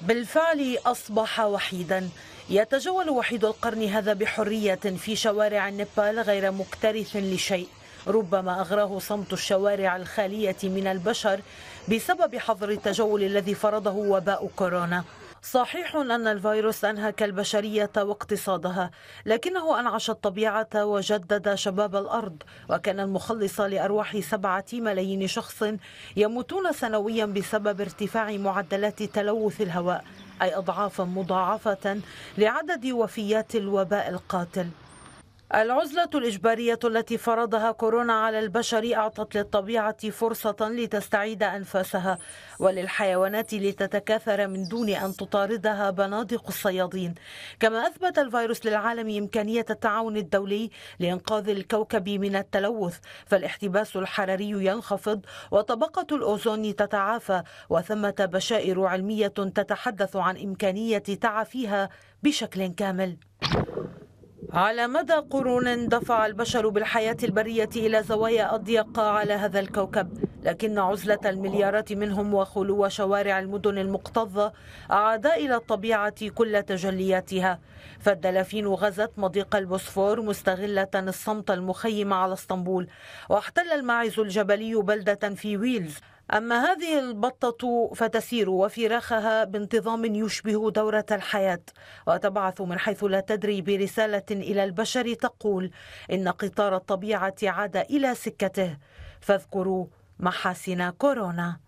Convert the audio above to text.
بالفعل أصبح وحيدا يتجول وحيد القرن هذا بحرية في شوارع نيبال غير مكترث لشيء ربما أغراه صمت الشوارع الخالية من البشر بسبب حظر التجول الذي فرضه وباء كورونا صحيح أن الفيروس أنهك البشرية واقتصادها لكنه أنعش الطبيعة وجدد شباب الأرض وكان المخلص لأرواح سبعة ملايين شخص يموتون سنويا بسبب ارتفاع معدلات تلوث الهواء أي أضعافا مضاعفة لعدد وفيات الوباء القاتل العزلة الإجبارية التي فرضها كورونا على البشر أعطت للطبيعة فرصة لتستعيد أنفاسها وللحيوانات لتتكاثر من دون أن تطاردها بنادق الصيادين كما أثبت الفيروس للعالم إمكانية التعاون الدولي لإنقاذ الكوكب من التلوث فالاحتباس الحراري ينخفض وطبقة الأوزون تتعافى وثمة بشائر علمية تتحدث عن إمكانية تعافيها بشكل كامل على مدى قرون دفع البشر بالحياة البرية إلى زوايا أضيق على هذا الكوكب لكن عزلة المليارات منهم وخلو شوارع المدن المكتظة أعاد إلى الطبيعة كل تجلياتها فالدلافين غزت مضيق البوسفور مستغلة الصمت المخيم على اسطنبول واحتل الماعز الجبلي بلدة في ويلز أما هذه البطة فتسير وفراخها بانتظام يشبه دورة الحياة وتبعث من حيث لا تدري برسالة إلى البشر تقول إن قطار الطبيعة عاد إلى سكته فاذكروا محاسن كورونا